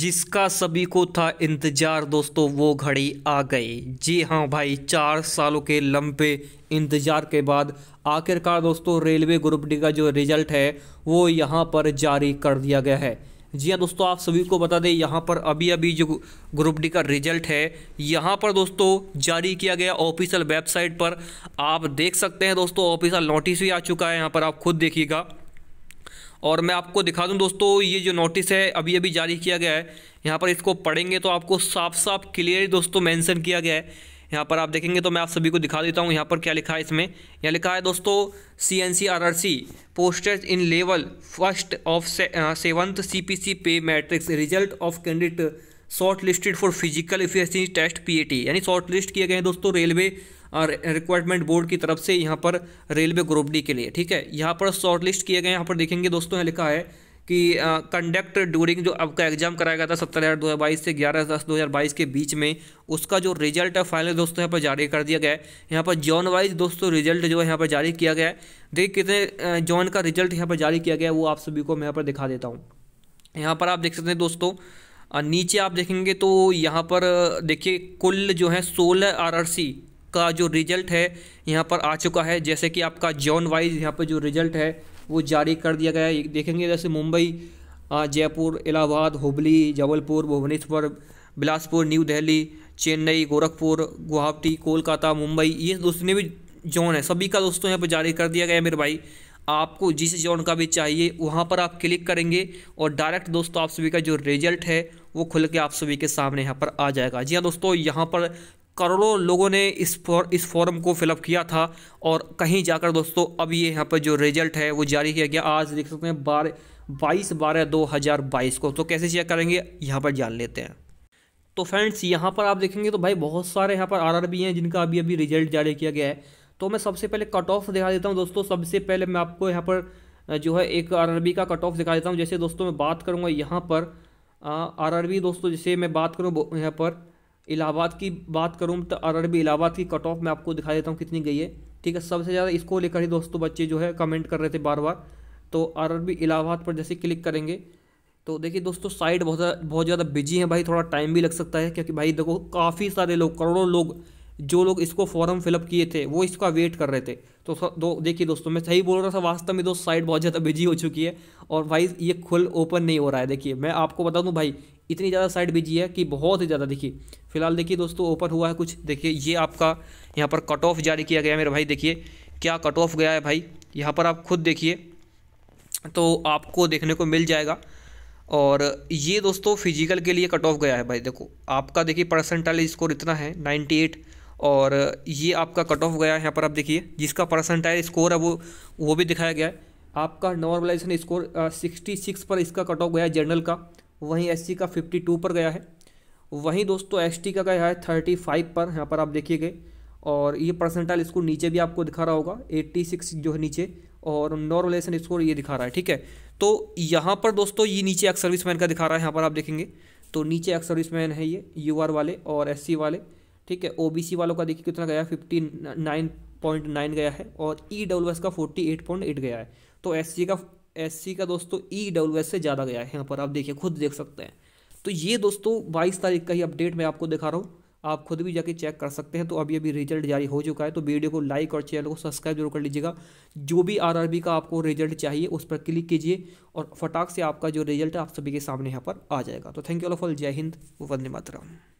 जिसका सभी को था इंतज़ार दोस्तों वो घड़ी आ गई जी हाँ भाई चार सालों के लंबे इंतज़ार के बाद आखिरकार दोस्तों रेलवे ग्रुप डी का जो रिज़ल्ट है वो यहाँ पर जारी कर दिया गया है जी हाँ दोस्तों आप सभी को बता दें यहाँ पर अभी अभी जो ग्रुप डी का रिजल्ट है यहाँ पर दोस्तों जारी किया गया ऑफिशियल वेबसाइट पर आप देख सकते हैं दोस्तों ऑफिशियल नोटिस भी आ चुका है यहाँ पर आप खुद देखिएगा और मैं आपको दिखा दूं दोस्तों ये जो नोटिस है अभी अभी जारी किया गया है यहाँ पर इसको पढ़ेंगे तो आपको साफ साफ क्लियर दोस्तों मेंशन किया गया है यहाँ पर आप देखेंगे तो मैं आप सभी को दिखा देता हूँ यहाँ पर क्या लिखा है इसमें यहाँ लिखा है दोस्तों C N C R R C posters in level first of seventh C P C पे matrix result of candidate short listed for physical efficiency test P A T यानी शॉर्ट लिस्ट किए गए हैं दोस्तों रेलवे रिक्वायरमेंट बोर्ड की तरफ से यहाँ पर रेलवे ग्रुप डी के लिए ठीक है यहाँ पर शॉर्ट लिस्ट किए गए यहाँ पर देखेंगे दोस्तों यहाँ लिखा है कि कंडक्ट ड्यूरिंग जो आपका एग्जाम कराया गया था सत्रह हज़ार दो हज़ार बाईस से ग्यारह दस दो हज़ार बाईस के बीच में उसका जो रिजल्ट है फाइनल दोस्तों यहाँ पर जारी कर दिया गया है यहाँ पर जॉन वाइज दोस्तों रिजल्ट जो है यहाँ पर जारी किया गया है देखिए कितने जॉन का रिजल्ट यहाँ पर जारी किया गया है वो आप सभी को मैं यहाँ पर दिखा देता हूँ यहाँ पर आप देख सकते हैं दोस्तों नीचे आप देखेंगे तो यहाँ पर देखिए कुल जो है सोलह आर आर सी का जो रिजल्ट है यहाँ पर आ चुका है जैसे कि आपका जॉन वाइज यहाँ पर जो रिजल्ट है वो जारी कर दिया गया है देखेंगे जैसे मुंबई जयपुर इलाहाबाद हुबली जबलपुर भुवनेश्वर बिलासपुर न्यू दिल्ली चेन्नई गोरखपुर गुवाहाटी कोलकाता मुंबई ये जितने भी जोन है सभी का दोस्तों यहाँ पर जारी कर दिया गया है मेरे भाई आपको जिस जोन का भी चाहिए वहाँ पर आप क्लिक करेंगे और डायरेक्ट दोस्तों आप सभी का जो रिजल्ट है वो खुल के आप सभी के सामने यहाँ पर आ जाएगा जी हाँ दोस्तों यहाँ पर करोड़ों लोगों ने इस फॉर इस फॉर्म को फिलअप किया था और कहीं जाकर दोस्तों अब ये यहाँ पर जो रिजल्ट है वो जारी किया गया आज देख सकते हैं बारह बाईस बारह दो हज़ार बाईस को तो कैसे चेक करेंगे यहाँ पर जान लेते हैं तो फ्रेंड्स यहाँ पर आप देखेंगे तो भाई बहुत सारे यहाँ पर बी हैं जिनका अभी अभी रिजल्ट जारी किया गया है तो मैं सबसे पहले कट ऑफ दिखा देता हूँ दोस्तों सबसे पहले मैं आपको यहाँ पर जो है एक आरआरबी का कट ऑफ दिखा देता हूँ जैसे दोस्तों मैं बात करूँगा यहाँ पर आरआरबी दोस्तों जैसे मैं बात करूँ यहाँ पर इलाहाबाद की बात करूँ तो अरबी इलाहाबाद की कट ऑफ मैं आपको दिखा देता हूँ कितनी गई है ठीक है सबसे ज़्यादा इसको लेकर ही दोस्तों बच्चे जो है कमेंट कर रहे थे बार बार तो अरबी इलाहाबाद पर जैसे क्लिक करेंगे तो देखिए दोस्तों साइट बहुत बहुत ज़्यादा बिजी है भाई थोड़ा टाइम भी लग सकता है क्योंकि भाई देखो काफ़ी सारे लोग करोड़ों लोग जो लोग इसको फॉर्म फिलअप किए थे वो इसका वेट कर रहे थे तो दो देखिए दोस्तों मैं सही बोल रहा था वास्तव में दोस्त साइट बहुत ज़्यादा बिजी हो चुकी है और भाई ये खुल ओपन नहीं हो रहा है देखिए मैं आपको बता दूँ भाई इतनी ज़्यादा साइट बिजी है कि बहुत ही ज़्यादा देखिए फिलहाल देखिए दोस्तों ओपन हुआ है कुछ देखिए ये आपका यहाँ पर कट ऑफ जारी किया गया है मेरे भाई देखिए क्या कट ऑफ गया है भाई यहाँ पर आप खुद देखिए तो आपको देखने को मिल जाएगा और ये दोस्तों फिजिकल के लिए कट ऑफ गया है भाई देखो आपका देखिए परसेंटाइल स्कोर इतना है नाइन्टी एट और ये आपका कट ऑफ गया है यहाँ पर आप देखिए जिसका परसेंटाइल स्कोर है वो वो भी दिखाया गया है आपका नॉर्मलाइजेशन स्कोर सिक्सटी सिक्स पर इसका कट ऑफ गया है जनरल का वहीं एस का फिफ्टी टू पर गया है वहीं दोस्तों एस का गया है थर्टी फाइव पर यहाँ पर आप देखिए और ये परसेंटाइल स्कोर नीचे भी आपको दिखा रहा होगा एट्टी सिक्स जो है नीचे और नॉर्मलाइजेशन स्कोर ये दिखा रहा है ठीक है तो यहाँ पर दोस्तों ये नीचे एक्स सर्विस मैन का दिखा रहा है यहाँ पर आप देखेंगे तो नीचे एक्स सर्विस मैन है ये यू वाले और एस वाले ठीक है ओबीसी वालों का देखिए कितना गया फिफ्टी नाइन पॉइंट नाइन गया है और ई डब्ल्यू एस का फोर्टी एट पॉइंट एट गया है तो एस सी का एस सी का दोस्तों ई डब्ल्यू एस से ज़्यादा गया है यहाँ पर आप देखिए खुद देख सकते हैं तो ये दोस्तों बाईस तारीख का ही अपडेट मैं आपको दिखा रहा हूँ आप खुद भी जाके चेक कर सकते हैं तो अभी अभी रिजल्ट जारी हो चुका है तो वीडियो को लाइक और चैनल को सब्सक्राइब जरूर कर लीजिएगा जो भी आरआरबी का आपको रिजल्ट चाहिए उस पर क्लिक कीजिए और फटाक से आपका जो रिजल्ट है आप सभी के सामने यहाँ पर आ जाएगा तो थैंक यू ऑल फॉर जय हिंद वंदे मातरम